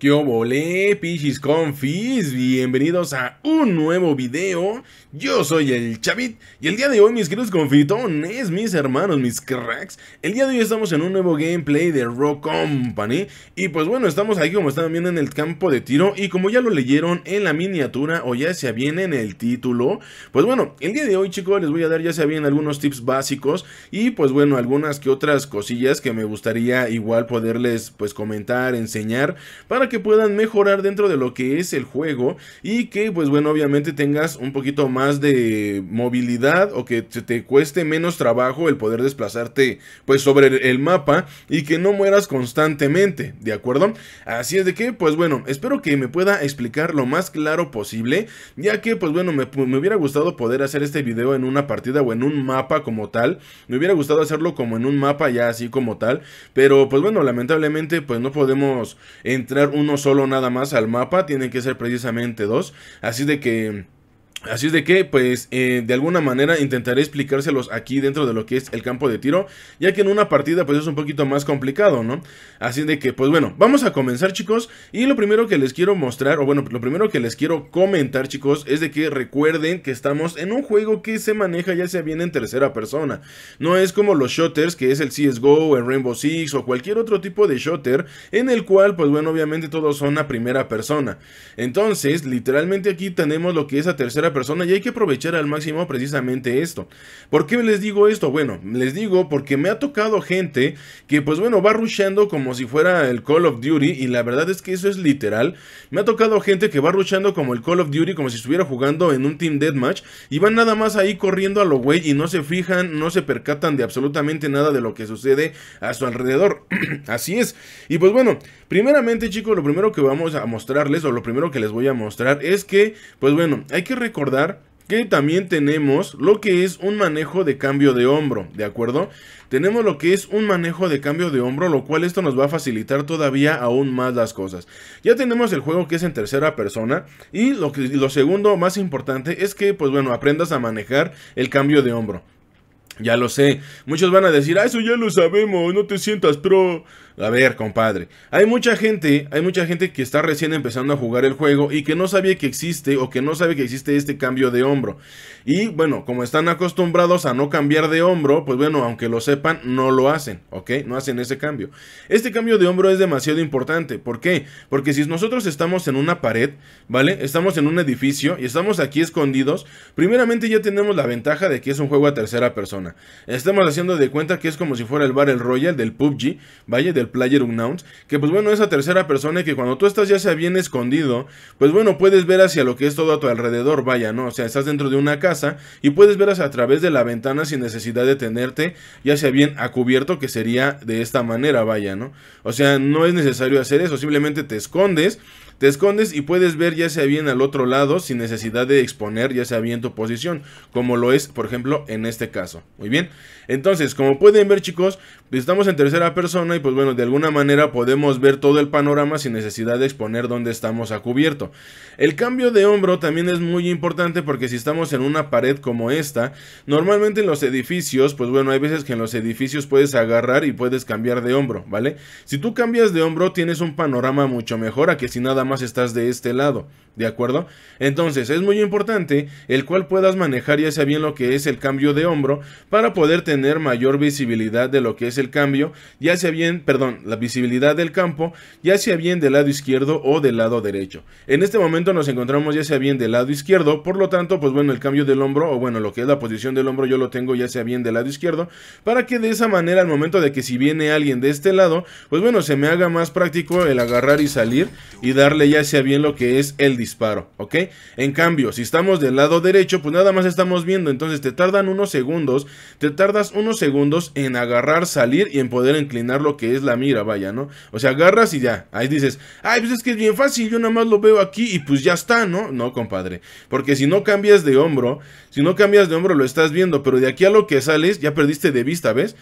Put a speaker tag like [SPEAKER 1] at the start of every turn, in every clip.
[SPEAKER 1] ¿Qué obole, pichis confis? Bienvenidos a un nuevo video. Yo soy el Chavit y el día de hoy, mis queridos confitones, mis hermanos, mis cracks, el día de hoy estamos en un nuevo gameplay de Rock Company. Y pues bueno, estamos aquí como están viendo en el campo de tiro y como ya lo leyeron en la miniatura o ya sea bien en el título, pues bueno, el día de hoy chicos les voy a dar ya sea bien algunos tips básicos y pues bueno, algunas que otras cosillas que me gustaría igual poderles pues comentar, enseñar, para que puedan mejorar dentro de lo que es el juego y que pues bueno obviamente tengas un poquito más de movilidad o que te cueste menos trabajo el poder desplazarte pues sobre el mapa y que no mueras constantemente, ¿de acuerdo? Así es de que pues bueno, espero que me pueda explicar lo más claro posible ya que pues bueno me, hubiera gustado poder hacer este video en una partida o en un mapa como tal, me hubiera gustado hacerlo como en un mapa ya así como tal, pero pues bueno lamentablemente pues no podemos entrar un uno solo nada más al mapa, tienen que ser precisamente dos. Así de que Así es de que, pues, eh, de alguna manera intentaré explicárselos aquí dentro de lo que es el campo de tiro, ya que en una partida, pues, es un poquito más complicado, ¿no? Así es de que, pues, bueno, vamos a comenzar, chicos, y lo primero que les quiero mostrar, o bueno, lo primero que les quiero comentar, chicos, es de que recuerden que estamos en un juego que se maneja ya sea bien en tercera persona, no es como los shooters, que es el CSGO, el Rainbow Six, o cualquier otro tipo de shooter, en el cual, pues, bueno, obviamente todos son a primera persona. Entonces, literalmente aquí tenemos lo que es a tercera persona y hay que aprovechar al máximo precisamente esto. ¿Por qué les digo esto? Bueno, les digo porque me ha tocado gente que pues bueno va rushando como si fuera el Call of Duty y la verdad es que eso es literal. Me ha tocado gente que va rushando como el Call of Duty como si estuviera jugando en un Team Deathmatch y van nada más ahí corriendo a lo güey y no se fijan, no se percatan de absolutamente nada de lo que sucede a su alrededor. Así es. Y pues bueno, primeramente chicos, lo primero que vamos a mostrarles o lo primero que les voy a mostrar es que pues bueno, hay que recordar que también tenemos lo que es un manejo de cambio de hombro, ¿de acuerdo? Tenemos lo que es un manejo de cambio de hombro, lo cual esto nos va a facilitar todavía aún más las cosas. Ya tenemos el juego que es en tercera persona y lo, que, lo segundo más importante es que, pues bueno, aprendas a manejar el cambio de hombro. Ya lo sé. Muchos van a decir, ah, eso ya lo sabemos, no te sientas pro. A ver, compadre. Hay mucha gente, hay mucha gente que está recién empezando a jugar el juego y que no sabía que existe o que no sabe que existe este cambio de hombro. Y bueno, como están acostumbrados a no cambiar de hombro, pues bueno, aunque lo sepan, no lo hacen, ¿ok? No hacen ese cambio. Este cambio de hombro es demasiado importante. ¿Por qué? Porque si nosotros estamos en una pared, ¿vale? Estamos en un edificio y estamos aquí escondidos, primeramente ya tenemos la ventaja de que es un juego a tercera persona. Estamos haciendo de cuenta que es como si fuera el Battle royal del PUBG, vaya, del Player Unknowns, que pues bueno, esa tercera persona que cuando tú estás ya sea bien escondido, pues bueno, puedes ver hacia lo que es todo a tu alrededor, vaya, ¿no? O sea, estás dentro de una casa y puedes ver a través de la ventana sin necesidad de tenerte, ya sea bien a cubierto, que sería de esta manera, vaya, ¿no? O sea, no es necesario hacer eso, simplemente te escondes te escondes y puedes ver ya sea bien al otro lado sin necesidad de exponer ya sea bien tu posición, como lo es por ejemplo en este caso. Muy bien. Entonces, como pueden ver, chicos, Estamos en tercera persona y pues bueno, de alguna manera podemos ver todo el panorama sin necesidad de exponer dónde estamos a cubierto. El cambio de hombro también es muy importante porque si estamos en una pared como esta, normalmente en los edificios, pues bueno, hay veces que en los edificios puedes agarrar y puedes cambiar de hombro, ¿vale? Si tú cambias de hombro tienes un panorama mucho mejor a que si nada más estás de este lado, ¿de acuerdo? Entonces es muy importante el cual puedas manejar ya sea bien lo que es el cambio de hombro para poder tener mayor visibilidad de lo que es el cambio, ya sea bien, perdón, la visibilidad del campo, ya sea bien del lado izquierdo o del lado derecho. En este momento nos encontramos ya sea bien del lado izquierdo, por lo tanto, pues bueno, el cambio del hombro, o bueno, lo que es la posición del hombro, yo lo tengo ya sea bien del lado izquierdo, para que de esa manera, al momento de que si viene alguien de este lado, pues bueno, se me haga más práctico el agarrar y salir y darle ya sea bien lo que es el disparo, ¿ok? En cambio, si estamos del lado derecho, pues nada más estamos viendo, entonces te tardan unos segundos, te tardas unos segundos en agarrar, salir, y en poder inclinar lo que es la mira, vaya, ¿no? O sea, agarras y ya, ahí dices, ay, pues es que es bien fácil, yo nada más lo veo aquí y pues ya está, ¿no? No, compadre, porque si no cambias de hombro, si no cambias de hombro lo estás viendo, pero de aquí a lo que sales ya perdiste de vista, ¿ves?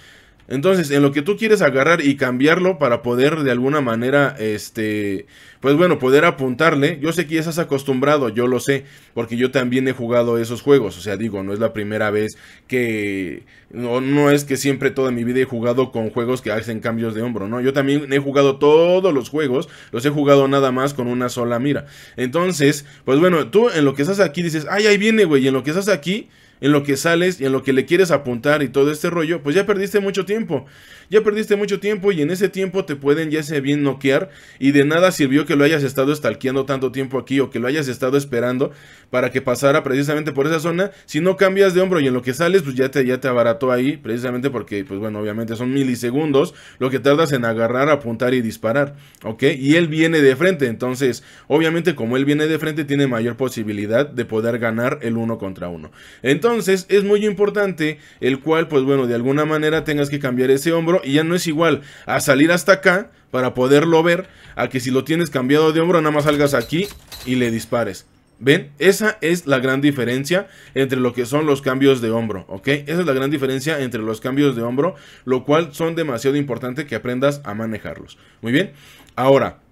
[SPEAKER 1] Entonces, en lo que tú quieres agarrar y cambiarlo para poder de alguna manera, este, pues bueno, poder apuntarle, yo sé que ya estás acostumbrado, yo lo sé, porque yo también he jugado esos juegos, o sea, digo, no es la primera vez que, no, no es que siempre toda mi vida he jugado con juegos que hacen cambios de hombro, no, yo también he jugado todos los juegos, los he jugado nada más con una sola mira. Entonces, pues bueno, tú en lo que estás aquí dices, ay, ahí viene, güey, y en lo que estás aquí en lo que sales y en lo que le quieres apuntar y todo este rollo, pues ya perdiste mucho tiempo. Ya perdiste mucho tiempo y en ese tiempo te pueden ya se bien noquear y de nada sirvió que lo hayas estado estalqueando tanto tiempo aquí o que lo hayas estado esperando para que pasara precisamente por esa zona. Si no cambias de hombro y en lo que sales, pues ya te, ya te abarató ahí, precisamente porque, pues bueno, obviamente son milisegundos lo que tardas en agarrar, apuntar y disparar, ¿ok? Y él viene de frente, entonces, obviamente como él viene de frente, tiene mayor posibilidad de poder ganar el uno contra uno. Entonces, entonces es muy importante el cual, pues bueno, de alguna manera tengas que cambiar ese hombro y ya no es igual a salir hasta acá para poderlo ver a que si lo tienes cambiado de hombro nada más salgas aquí y le dispares. ¿Ven? Esa es la gran diferencia entre lo que son los cambios de hombro, ¿ok? Esa es la gran diferencia entre los cambios de hombro, lo cual son demasiado importante que aprendas a manejarlos. Muy bien, ahora...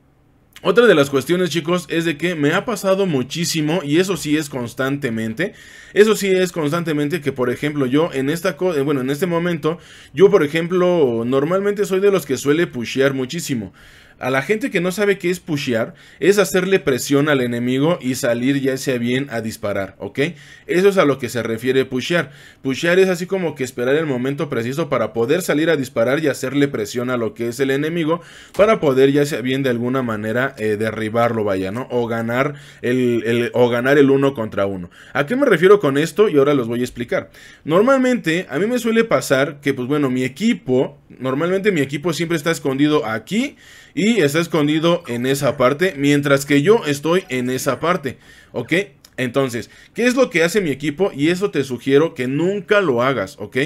[SPEAKER 1] Otra de las cuestiones, chicos, es de que me ha pasado muchísimo, y eso sí es constantemente, eso sí es constantemente que, por ejemplo, yo en esta, eh, bueno, en este momento, yo, por ejemplo, normalmente soy de los que suele pushear muchísimo. A la gente que no sabe qué es pushear, es hacerle presión al enemigo y salir ya sea bien a disparar, ¿ok? Eso es a lo que se refiere pushear. Pushear es así como que esperar el momento preciso para poder salir a disparar y hacerle presión a lo que es el enemigo para poder ya sea bien de alguna manera eh, derribarlo, vaya, ¿no? O ganar el, el, o ganar el uno contra uno. ¿A qué me refiero con esto? Y ahora los voy a explicar. Normalmente, a mí me suele pasar que, pues bueno, mi equipo, normalmente mi equipo siempre está escondido aquí y está escondido en esa parte, mientras que yo estoy en esa parte, ¿ok? Entonces, ¿qué es lo que hace mi equipo? Y eso te sugiero que nunca lo hagas, ¿ok?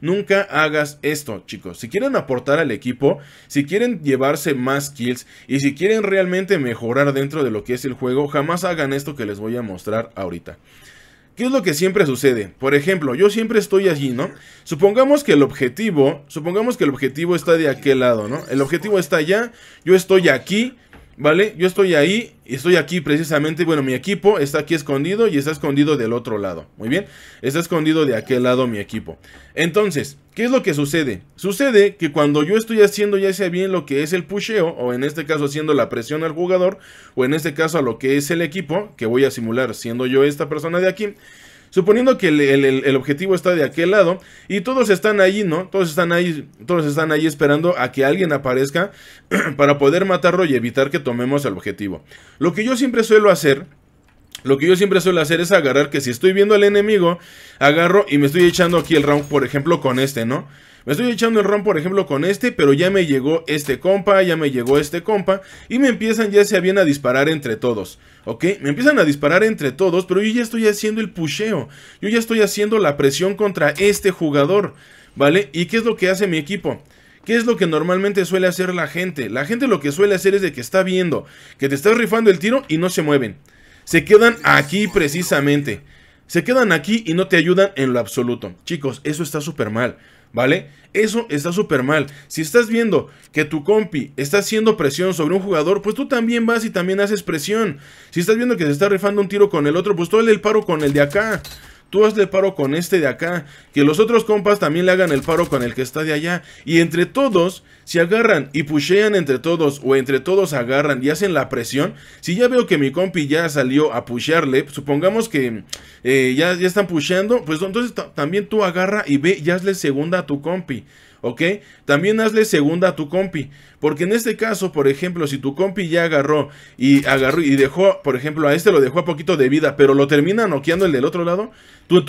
[SPEAKER 1] Nunca hagas esto, chicos. Si quieren aportar al equipo, si quieren llevarse más kills y si quieren realmente mejorar dentro de lo que es el juego, jamás hagan esto que les voy a mostrar ahorita. ¿Qué es lo que siempre sucede? Por ejemplo, yo siempre estoy allí, ¿no? Supongamos que el objetivo, supongamos que el objetivo está de aquel lado, ¿no? El objetivo está allá, yo estoy aquí, ¿vale? Yo estoy ahí, estoy aquí precisamente, bueno, mi equipo está aquí escondido y está escondido del otro lado, muy bien, está escondido de aquel lado mi equipo. Entonces, ¿qué es lo que sucede? Sucede que cuando yo estoy haciendo ya sea bien lo que es el pusheo, o en este caso haciendo la presión al jugador, o en este caso a lo que es el equipo, que voy a simular siendo yo esta persona de aquí, Suponiendo que el, objetivo está de aquel lado y todos están ahí, ¿no? Todos están ahí, todos están ahí esperando a que alguien aparezca para poder matarlo y evitar que tomemos el objetivo. Lo que yo siempre suelo hacer lo que yo siempre suelo hacer es agarrar que si estoy viendo al enemigo, agarro y me estoy echando aquí el round, por ejemplo, con este, ¿no? Me estoy echando el ron, por ejemplo, con este, pero ya me llegó este compa, ya me llegó este compa, y me empiezan ya sea bien a disparar entre todos, ¿ok? Me empiezan a disparar entre todos, pero yo ya estoy haciendo el pusheo, yo ya estoy haciendo la presión contra este jugador, ¿vale? ¿Y qué es lo que hace mi equipo? ¿Qué es lo que normalmente suele hacer la gente? La gente lo que suele hacer es de que está viendo que te estás rifando el tiro y no se mueven. Se quedan aquí precisamente. Se quedan aquí y no te ayudan en lo absoluto. Chicos, eso está súper mal. ¿vale? Eso está súper mal. Si estás viendo que tu compi está haciendo presión sobre un jugador, pues tú también vas y también haces presión. Si estás viendo que se está rifando un tiro con el otro, pues dale el paro con el de acá tú hazle paro con este de acá, que los otros compas también le hagan el paro con el que está de allá. Y entre todos, si agarran y pushean entre todos o entre todos agarran y hacen la presión, si ya veo que mi compi ya salió a pushearle, supongamos que eh, ya, ya están pusheando, pues entonces también tú agarra y ve y hazle segunda a tu compi. ¿ok? También hazle segunda a tu compi, porque en este caso, por ejemplo, si tu compi ya agarró y agarró y dejó, por ejemplo, a este lo dejó a poquito de vida, pero lo termina noqueando el del otro lado, tu,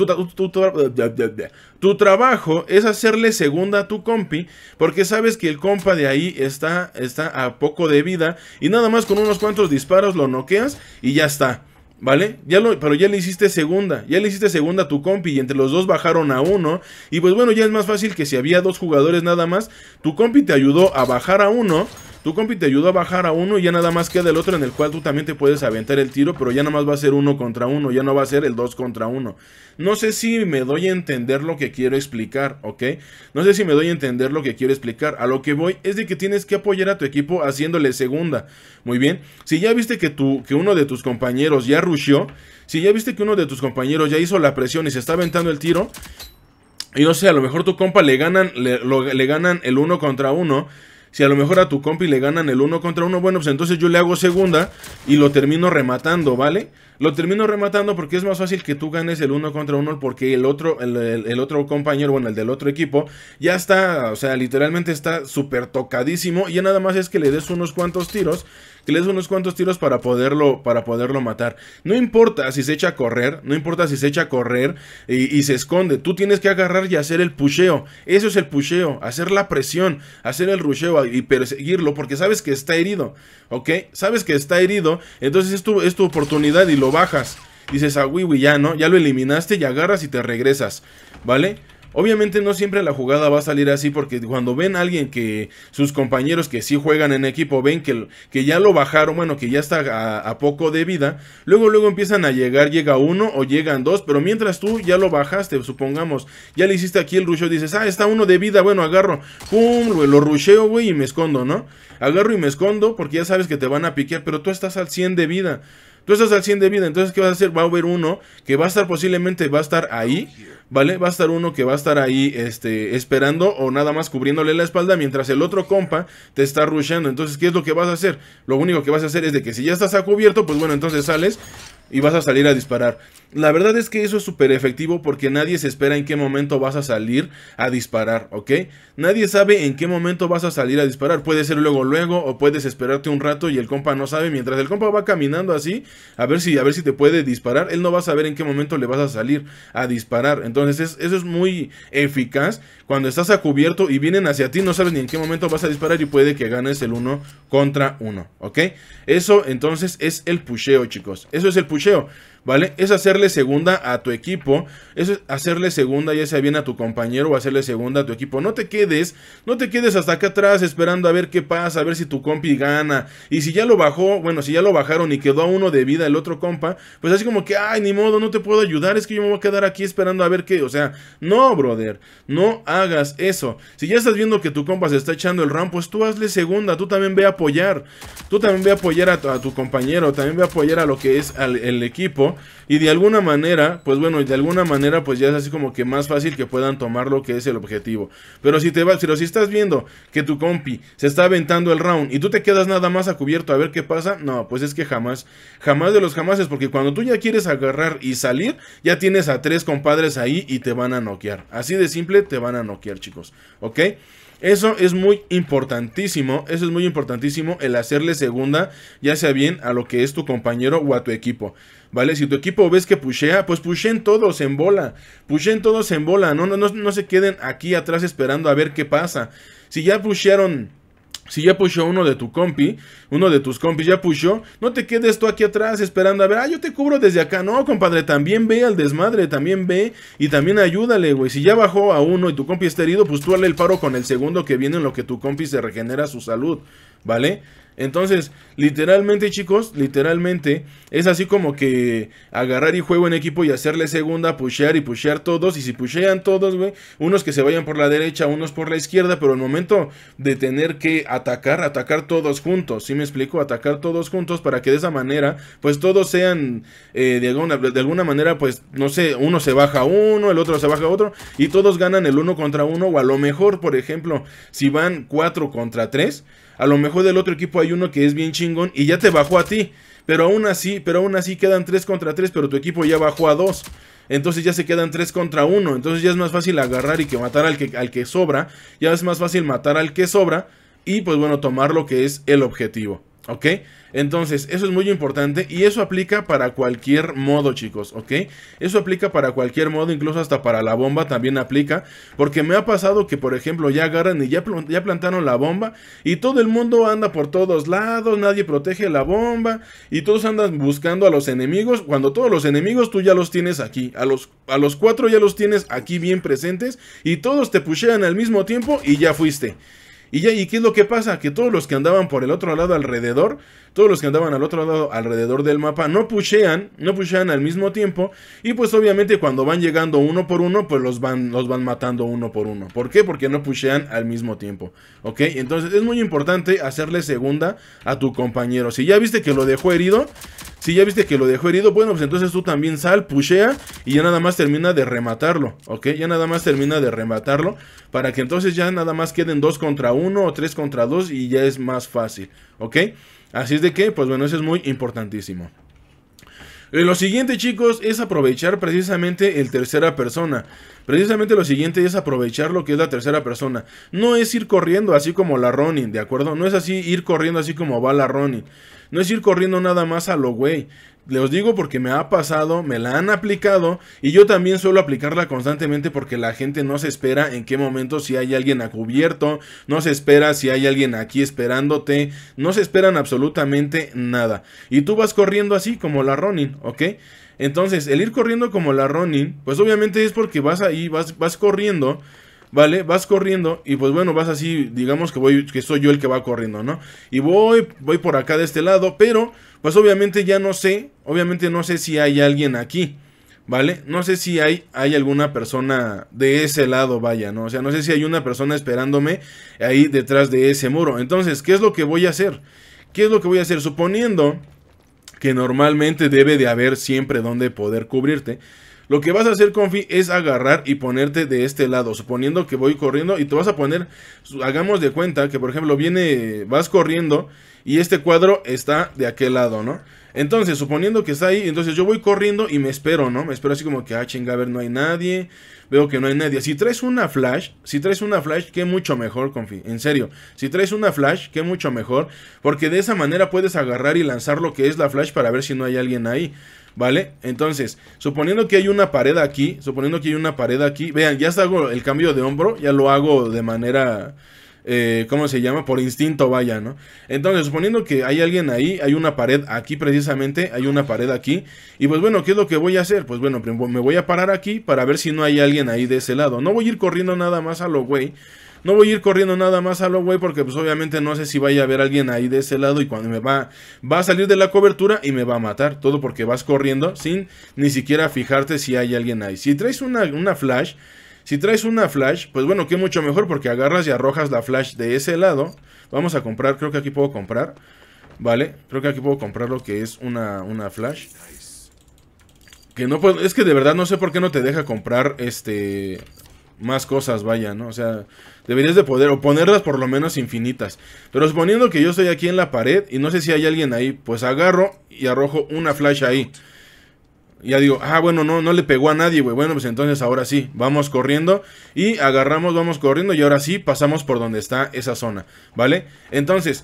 [SPEAKER 1] trabajo es hacerle segunda a tu compi, porque sabes que el compa de ahí está, está a poco de vida y nada más con unos cuantos disparos lo noqueas y ya está. ¿Vale? Ya lo, pero ya le hiciste segunda, ya le hiciste segunda a tu compi y entre los dos bajaron a uno. Y pues bueno, ya es más fácil que si había dos jugadores nada más, tu compi te ayudó a bajar a uno tu compi te ayuda a bajar a uno y ya nada más queda el otro en el cual tú también te puedes aventar el tiro, pero ya nada más va a ser uno contra uno, ya no va a ser el dos contra uno. No sé si me doy a entender lo que quiero explicar, ¿ok? No sé si me doy a entender lo que quiero explicar. A lo que voy es de que tienes que apoyar a tu equipo haciéndole segunda. Muy bien. Si ya viste que, que uno de tus compañeros ya rusheó, si ya viste que uno de tus compañeros ya hizo la presión y se está aventando el tiro, y no sé, a lo mejor tu compa le ganan, le ganan el uno contra uno. Si a lo mejor a tu compi le ganan el uno contra uno, bueno, pues entonces yo le hago segunda y lo termino rematando, ¿vale? Lo termino rematando porque es más fácil que tú ganes el uno contra uno porque el otro, el, otro compañero, bueno, el del otro equipo, ya está, o sea, literalmente está súper tocadísimo. Y ya nada más es que le des unos cuantos tiros que le des unos cuantos tiros para poderlo, para poderlo matar. No importa si se echa a correr, no importa si se echa a correr y, se esconde. Tú tienes que agarrar y hacer el pusheo. Eso es el pusheo, hacer la presión, hacer el rusheo y perseguirlo porque sabes que está herido, ¿ok? Sabes que está herido, entonces es tu oportunidad y lo bajas. Dices, ah, Wiwi, ya, ¿no? Ya lo eliminaste y agarras y te regresas, ¿vale? Obviamente no siempre la jugada va a salir así porque cuando ven a alguien que sus compañeros que sí juegan en equipo ven que, que ya lo bajaron, bueno, que ya está a, poco de vida, luego luego empiezan a llegar, llega uno o llegan dos, pero mientras tú ya lo bajaste, supongamos, ya le hiciste aquí el rusheo, dices, ah, está uno de vida, bueno, agarro, pum, lo rusheo, güey, y me escondo, ¿no? agarro y me escondo porque ya sabes que te van a piquear, pero tú estás al 100 de vida. Tú estás al 100 de vida, entonces ¿qué vas a hacer? Va a haber uno que va a estar posiblemente, va a estar ahí, ¿vale? Va a estar uno que va a estar ahí este, esperando o nada más cubriéndole la espalda mientras el otro compa te está rushando. Entonces, ¿qué es lo que vas a hacer? Lo único que vas a hacer es de que si ya estás a cubierto, pues bueno, entonces sales, y vas a salir a disparar. La verdad es que eso es súper efectivo porque nadie se espera en qué momento vas a salir a disparar, ¿ok? Nadie sabe en qué momento vas a salir a disparar. Puede ser luego, luego, o puedes esperarte un rato y el compa no sabe. Mientras el compa va caminando así, a ver si, a ver si te puede disparar. Él no va a saber en qué momento le vas a salir a disparar. Entonces, eso es muy eficaz. Cuando estás a cubierto y vienen hacia ti, no sabes ni en qué momento vas a disparar y puede que ganes el uno contra uno, ¿ok? Eso entonces es el pusheo, chicos. Eso es el pusheo puxei, ¿vale? Es hacerle segunda a tu equipo, es hacerle segunda ya sea bien a tu compañero o hacerle segunda a tu equipo. No te quedes, no te quedes hasta acá atrás esperando a ver qué pasa, a ver si tu compi gana. Y si ya lo bajó, bueno, si ya lo bajaron y quedó a uno de vida el otro compa, pues así como que, ay, ni modo, no te puedo ayudar, es que yo me voy a quedar aquí esperando a ver qué, o sea, no, brother, no hagas eso. Si ya estás viendo que tu compa se está echando el ram, pues tú hazle segunda, tú también ve a apoyar, tú también ve a apoyar a tu, compañero, también ve a apoyar a lo que es al, el equipo y de alguna manera, pues bueno, de alguna manera pues ya es así como que más fácil que puedan tomar lo que es el objetivo. Pero si te vas, pero si estás viendo que tu compi se está aventando el round y tú te quedas nada más a cubierto a ver qué pasa, no, pues es que jamás, jamás de los jamás es porque cuando tú ya quieres agarrar y salir, ya tienes a tres compadres ahí y te van a noquear. Así de simple te van a noquear, chicos, ¿ok? Eso es muy importantísimo, eso es muy importantísimo el hacerle segunda, ya sea bien a lo que es tu compañero o a tu equipo. ¿vale? Si tu equipo ves que pushea, pues pushen todos en bola, pushen todos en bola, no, no, no, no se queden aquí atrás esperando a ver qué pasa. Si ya pushearon... Si ya pusheó uno de tu compi, uno de tus compis ya pushó, no te quedes tú aquí atrás esperando a ver, ah, yo te cubro desde acá. No, compadre, también ve al desmadre, también ve y también ayúdale, güey. Si ya bajó a uno y tu compi está herido, pues tú dale el paro con el segundo que viene en lo que tu compi se regenera su salud, ¿vale? Entonces, literalmente, chicos, literalmente, es así como que agarrar y juego en equipo y hacerle segunda, pushear y pushear todos. Y si pushean todos, güey, unos que se vayan por la derecha, unos por la izquierda, pero el momento de tener que atacar, atacar todos juntos, ¿sí me explico? Atacar todos juntos para que de esa manera, pues todos sean eh, de, alguna, de alguna manera, pues, no sé, uno se baja uno, el otro se baja otro, y todos ganan el uno contra uno, o a lo mejor, por ejemplo, si van cuatro contra tres a lo mejor del otro equipo hay uno que es bien chingón y ya te bajó a ti. Pero aún así, pero aún así quedan 3 contra 3, pero tu equipo ya bajó a 2. Entonces ya se quedan 3 contra 1. Entonces ya es más fácil agarrar y que matar al que, al que sobra. Ya es más fácil matar al que sobra. Y pues bueno, tomar lo que es el objetivo. ¿Ok? Entonces, eso es muy importante y eso aplica para cualquier modo, chicos, ¿ok? Eso aplica para cualquier modo, incluso hasta para la bomba también aplica, porque me ha pasado que, por ejemplo, ya agarran y ya, plantaron la bomba y todo el mundo anda por todos lados, nadie protege la bomba y todos andan buscando a los enemigos, cuando todos los enemigos tú ya los tienes aquí, a los, a los cuatro ya los tienes aquí bien presentes y todos te pushean al mismo tiempo y ya fuiste. Y ya, ¿y qué es lo que pasa? Que todos los que andaban por el otro lado alrededor, todos los que andaban al otro lado alrededor del mapa, no pushean, no pushean al mismo tiempo. Y pues obviamente cuando van llegando uno por uno, pues los van, los van matando uno por uno. ¿Por qué? Porque no pushean al mismo tiempo. ¿Ok? Entonces es muy importante hacerle segunda a tu compañero. Si ya viste que lo dejó herido, si ya viste que lo dejó herido, bueno, pues entonces tú también sal, pushea y ya nada más termina de rematarlo, ¿ok? Ya nada más termina de rematarlo para que entonces ya nada más queden 2 contra 1 o 3 contra 2 y ya es más fácil, ¿ok? Así es de que, pues bueno, eso es muy importantísimo. Eh, lo siguiente, chicos, es aprovechar precisamente el tercera persona. Precisamente lo siguiente es aprovechar lo que es la tercera persona. No es ir corriendo así como la Ronin, ¿de acuerdo? No es así ir corriendo así como va la Ronin. No es ir corriendo nada más a lo güey. Les digo porque me ha pasado, me la han aplicado y yo también suelo aplicarla constantemente porque la gente no se espera en qué momento si hay alguien a cubierto, no se espera si hay alguien aquí esperándote, no se esperan absolutamente nada. Y tú vas corriendo así como la Ronin, ¿ok? Entonces, el ir corriendo como la Ronin, pues obviamente es porque vas ahí, vas, vas corriendo ¿vale? Vas corriendo y pues bueno, vas así, digamos que voy que soy yo el que va corriendo, ¿no? Y voy voy por acá de este lado, pero pues obviamente ya no sé, obviamente no sé si hay alguien aquí. ¿Vale? No sé si hay, hay alguna persona de ese lado, vaya, ¿no? O sea, no sé si hay una persona esperándome ahí detrás de ese muro. Entonces, ¿qué es lo que voy a hacer? ¿Qué es lo que voy a hacer? Suponiendo que normalmente debe de haber siempre donde poder cubrirte. Lo que vas a hacer, Confi, es agarrar y ponerte de este lado, suponiendo que voy corriendo y te vas a poner, hagamos de cuenta que, por ejemplo, viene, vas corriendo y este cuadro está de aquel lado, ¿no? Entonces, suponiendo que está ahí, entonces yo voy corriendo y me espero, ¿no? Me espero así como que, ah, chinga, a ver, no hay nadie veo que no hay nadie. Si traes una flash, si traes una flash, qué mucho mejor, confío. En serio, si traes una flash, qué mucho mejor. Porque de esa manera puedes agarrar y lanzar lo que es la flash para ver si no hay alguien ahí. ¿Vale? Entonces, suponiendo que hay una pared aquí, suponiendo que hay una pared aquí, vean, ya hago el cambio de hombro, ya lo hago de manera eh, ¿cómo se llama? Por instinto vaya, ¿no? Entonces, suponiendo que hay alguien ahí, hay una pared aquí precisamente, hay una pared aquí, y pues bueno, ¿qué es lo que voy a hacer? Pues bueno, me voy a parar aquí para ver si no hay alguien ahí de ese lado. No voy a ir corriendo nada más a lo güey. No voy a ir corriendo nada más a lo güey porque pues obviamente no sé si vaya a haber alguien ahí de ese lado y cuando me va, va a salir de la cobertura y me va a matar. Todo porque vas corriendo sin ni siquiera fijarte si hay alguien ahí. Si traes una flash, si traes una flash, pues bueno, que mucho mejor porque agarras y arrojas la flash de ese lado. Vamos a comprar, creo que aquí puedo comprar. Vale, creo que aquí puedo comprar lo que es una, una flash. Que no es que de verdad no sé por qué no te deja comprar este más cosas, vaya, ¿no? O sea, deberías de poder, o ponerlas por lo menos infinitas. Pero suponiendo que yo estoy aquí en la pared y no sé si hay alguien ahí, pues agarro y arrojo una flash ahí ya digo, ah, bueno, no, no le pegó a nadie, güey. Bueno, pues entonces ahora sí, vamos corriendo y agarramos, vamos corriendo y ahora sí pasamos por donde está esa zona, ¿vale? Entonces,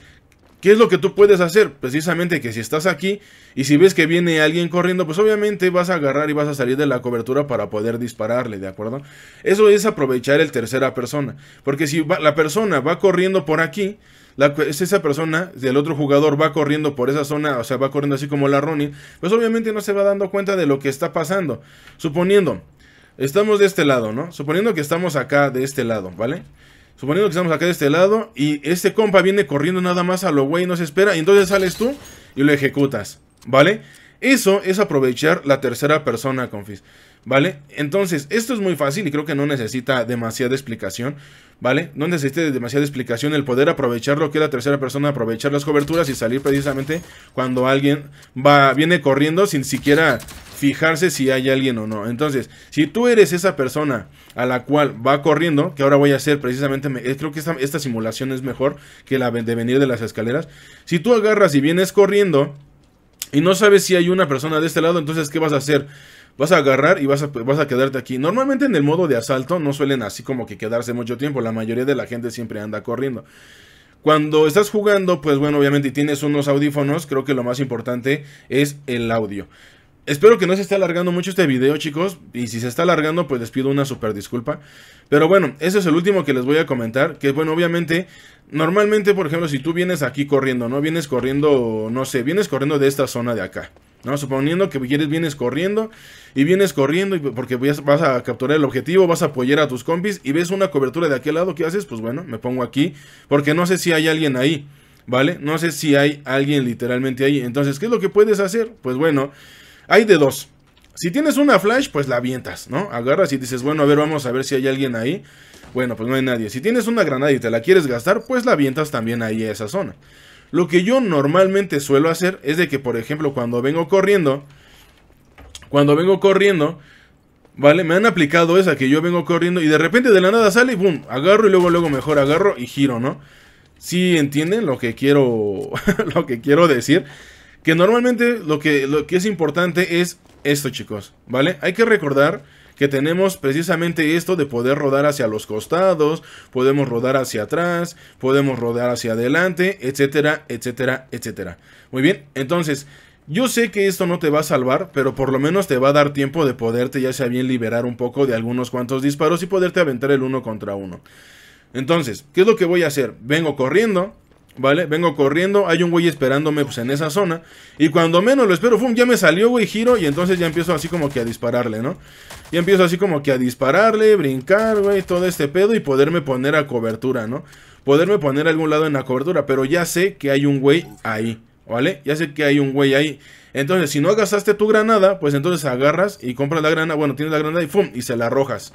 [SPEAKER 1] ¿Qué es lo que tú puedes hacer? Precisamente que si estás aquí y si ves que viene alguien corriendo, pues obviamente vas a agarrar y vas a salir de la cobertura para poder dispararle, ¿de acuerdo? Eso es aprovechar el tercera persona. Porque si la persona va corriendo por aquí, es esa persona, el otro jugador va corriendo por esa zona, o sea, va corriendo así como la Ronnie pues obviamente no se va dando cuenta de lo que está pasando. Suponiendo, estamos de este lado, ¿no? Suponiendo que estamos acá de este lado, ¿vale? Suponiendo que estamos acá de este lado y este compa viene corriendo nada más a lo güey, no se espera, y entonces sales tú y lo ejecutas, ¿vale? Eso es aprovechar la tercera persona, confis. ¿Vale? Entonces, esto es muy fácil y creo que no necesita demasiada explicación. ¿Vale? No necesita demasiada explicación el poder aprovechar lo que es la tercera persona, aprovechar las coberturas y salir precisamente cuando alguien va, viene corriendo sin siquiera fijarse si hay alguien o no. Entonces, si tú eres esa persona a la cual va corriendo, que ahora voy a hacer precisamente, eh, creo que esta simulación es mejor que la de venir de las escaleras. Si tú agarras y vienes corriendo y no sabes si hay una persona de este lado, entonces ¿qué vas a hacer? Vas a agarrar y vas a, vas a quedarte aquí. Normalmente en el modo de asalto no suelen así como que quedarse mucho tiempo, la mayoría de la gente siempre anda corriendo. Cuando estás jugando, pues bueno, obviamente tienes unos audífonos, creo que lo más importante es el audio. Espero que no se esté alargando mucho este video, chicos. Y si se está alargando, pues les pido una super disculpa. Pero bueno, eso es el último que les voy a comentar. Que bueno, obviamente, normalmente, por ejemplo, si tú vienes aquí corriendo, ¿no? Vienes corriendo, no sé, vienes corriendo de esta zona de acá. ¿no? Suponiendo que vienes corriendo y vienes corriendo porque vas a capturar el objetivo, vas a apoyar a tus compis y ves una cobertura de aquel lado, ¿qué haces? Pues bueno, me pongo aquí porque no sé si hay alguien ahí, ¿vale? No sé si hay alguien literalmente ahí. Entonces, ¿qué es lo que puedes hacer? Pues bueno, hay de dos. Si tienes una flash, pues la avientas, ¿no? Agarras y dices, bueno, a ver, vamos a ver si hay alguien ahí. Bueno, pues no hay nadie. Si tienes una granada y te la quieres gastar, pues la avientas también ahí a esa zona. Lo que yo normalmente suelo hacer es de que, por ejemplo, cuando vengo corriendo, cuando vengo corriendo, ¿vale? Me han aplicado esa que yo vengo corriendo y de repente de la nada sale y boom, agarro y luego luego mejor agarro y giro, ¿no? Si entienden lo que quiero lo que quiero decir. Que normalmente lo que, lo que es importante es esto, chicos, ¿vale? Hay que recordar que tenemos precisamente esto de poder rodar hacia los costados, podemos rodar hacia atrás, podemos rodar hacia adelante, etcétera, etcétera, etcétera. Muy bien, entonces... Yo sé que esto no te va a salvar, pero por lo menos te va a dar tiempo de poderte ya sea bien liberar un poco de algunos cuantos disparos y poderte aventar el uno contra uno. Entonces, ¿qué es lo que voy a hacer? Vengo corriendo, ¿vale? Vengo corriendo, hay un güey esperándome pues en esa zona. Y cuando menos lo espero, ¡fum! Ya me salió, güey, giro y entonces ya empiezo así como que a dispararle, ¿no? Y empiezo así como que a dispararle, brincar, güey, todo este pedo y poderme poner a cobertura, ¿no? Poderme poner a algún lado en la cobertura, pero ya sé que hay un güey ahí, ¿vale? Ya sé que hay un güey ahí. Entonces, si no gastaste tu granada, pues entonces agarras y compras la granada, bueno, tienes la granada y ¡fum! Y se la arrojas.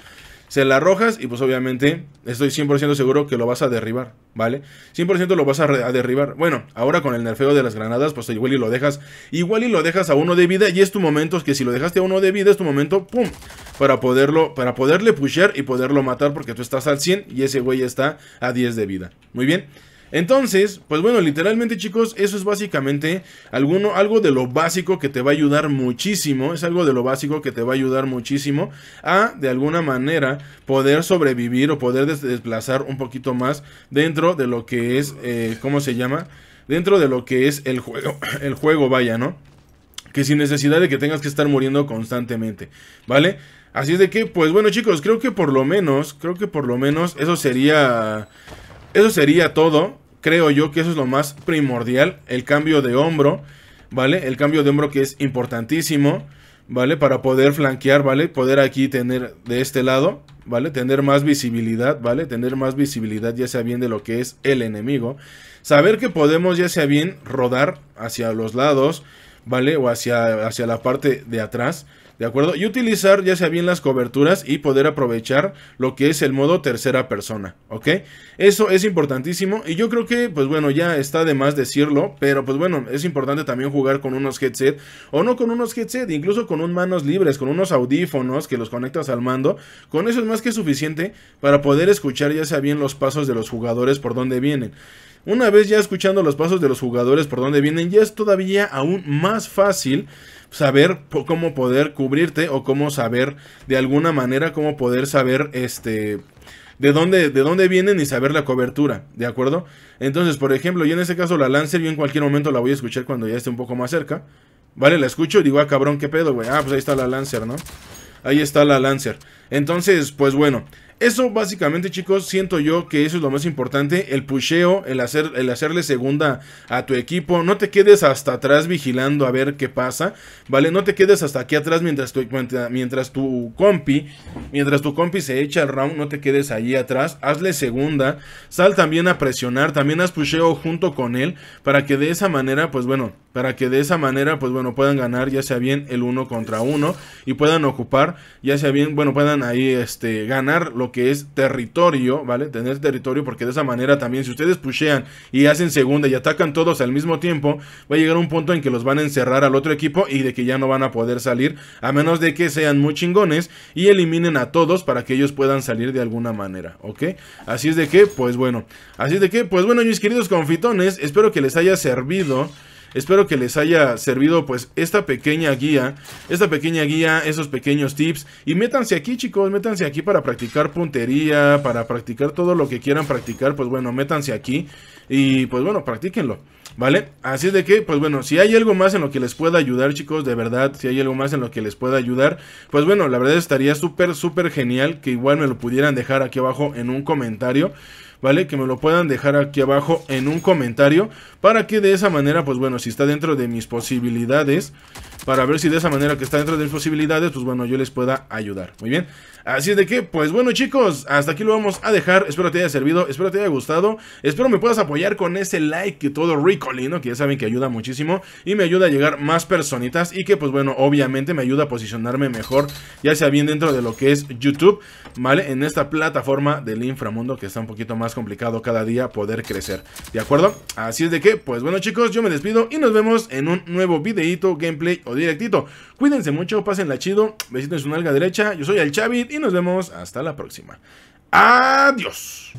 [SPEAKER 1] Se la arrojas y pues obviamente estoy 100% seguro que lo vas a derribar, ¿vale? 100% lo vas a, derribar. Bueno, ahora con el nerfeo de las granadas, pues igual y lo dejas, igual y lo dejas a uno de vida y es tu momento, es que si lo dejaste a uno de vida es tu momento, ¡pum! Para poderlo, para poderle pushear y poderlo matar porque tú estás al 100 y ese güey está a 10 de vida. Muy bien. Entonces, pues bueno, literalmente chicos, eso es básicamente alguno, algo de lo básico que te va a ayudar muchísimo, es algo de lo básico que te va a ayudar muchísimo a, de alguna manera, poder sobrevivir o poder desplazar un poquito más dentro de lo que es, eh, ¿cómo se llama? Dentro de lo que es el juego, el juego vaya, ¿no? Que sin necesidad de que tengas que estar muriendo constantemente, ¿vale? Así es de que, pues bueno chicos, creo que por lo menos, creo que por lo menos eso sería... Eso sería todo creo yo que eso es lo más primordial, el cambio de hombro, ¿vale? El cambio de hombro que es importantísimo, ¿vale? Para poder flanquear, ¿vale? Poder aquí tener de este lado, ¿vale? Tener más visibilidad, ¿vale? Tener más visibilidad ya sea bien de lo que es el enemigo. Saber que podemos ya sea bien rodar hacia los lados, ¿vale? O hacia, hacia la parte de atrás, ¿De acuerdo? Y utilizar ya sea bien las coberturas y poder aprovechar lo que es el modo tercera persona, ¿ok? Eso es importantísimo y yo creo que, pues bueno, ya está de más decirlo, pero pues bueno, es importante también jugar con unos headset o no con unos headset, incluso con unos manos libres, con unos audífonos que los conectas al mando, con eso es más que suficiente para poder escuchar ya sea bien los pasos de los jugadores por donde vienen. Una vez ya escuchando los pasos de los jugadores por donde vienen, ya es todavía aún más fácil saber cómo poder cubrirte o cómo saber de alguna manera cómo poder saber este de dónde, de dónde vienen y saber la cobertura, ¿de acuerdo? Entonces, por ejemplo, yo en este caso la Lancer, yo en cualquier momento la voy a escuchar cuando ya esté un poco más cerca, ¿vale? La escucho y digo, ah, cabrón, ¿qué pedo, güey? Ah, pues ahí está la Lancer, ¿no? Ahí está la Lancer. Entonces, pues bueno, eso básicamente, chicos, siento yo que eso es lo más importante. El pusheo, el, hacer, el hacerle segunda a tu equipo. No te quedes hasta atrás vigilando a ver qué pasa, ¿vale? No te quedes hasta aquí atrás mientras tu, mientras compi, mientras tu compi se echa el round, no te quedes allí atrás. Hazle segunda. Sal también a presionar, también haz pusheo junto con él para que de esa manera, pues bueno para que de esa manera, pues bueno, puedan ganar ya sea bien el uno contra uno y puedan ocupar, ya sea bien, bueno, puedan ahí este, ganar lo que es territorio, ¿vale? Tener territorio, porque de esa manera también, si ustedes pushean y hacen segunda y atacan todos al mismo tiempo, va a llegar un punto en que los van a encerrar al otro equipo y de que ya no van a poder salir, a menos de que sean muy chingones y eliminen a todos para que ellos puedan salir de alguna manera, ¿ok? Así es de que, pues bueno, así es de que, pues bueno, mis queridos confitones, espero que les haya servido. Espero que les haya servido pues esta pequeña guía, esta pequeña guía, esos pequeños tips. Y métanse aquí chicos, métanse aquí para practicar puntería, para practicar todo lo que quieran practicar, pues bueno, métanse aquí y pues bueno, practíquenlo. ¿Vale? Así de que, pues bueno, si hay algo más en lo que les pueda ayudar, chicos, de verdad, si hay algo más en lo que les pueda ayudar, pues bueno, la verdad estaría súper, súper genial que igual me lo pudieran dejar aquí abajo en un comentario. ¿vale? Que me lo puedan dejar aquí abajo en un comentario para que de esa manera, pues bueno, si está dentro de mis posibilidades, para ver si de esa manera que está dentro de mis posibilidades, pues bueno, yo les pueda ayudar. Muy bien. Así es de que, pues bueno chicos, hasta aquí lo vamos a dejar. Espero te haya servido, espero te haya gustado. Espero me puedas apoyar con ese like que todo rico lindo, que ya saben que ayuda muchísimo y me ayuda a llegar más personitas y que pues bueno, obviamente me ayuda a posicionarme mejor, ya sea bien dentro de lo que es YouTube, ¿vale? En esta plataforma del inframundo que está un poquito más complicado cada día poder crecer, ¿de acuerdo? Así es de que, pues bueno chicos, yo me despido y nos vemos en un nuevo videito, gameplay o directito. Cuídense mucho, pásenla chido, besitos en su nalga derecha, yo soy el Chavit y nos vemos hasta la próxima. Adiós.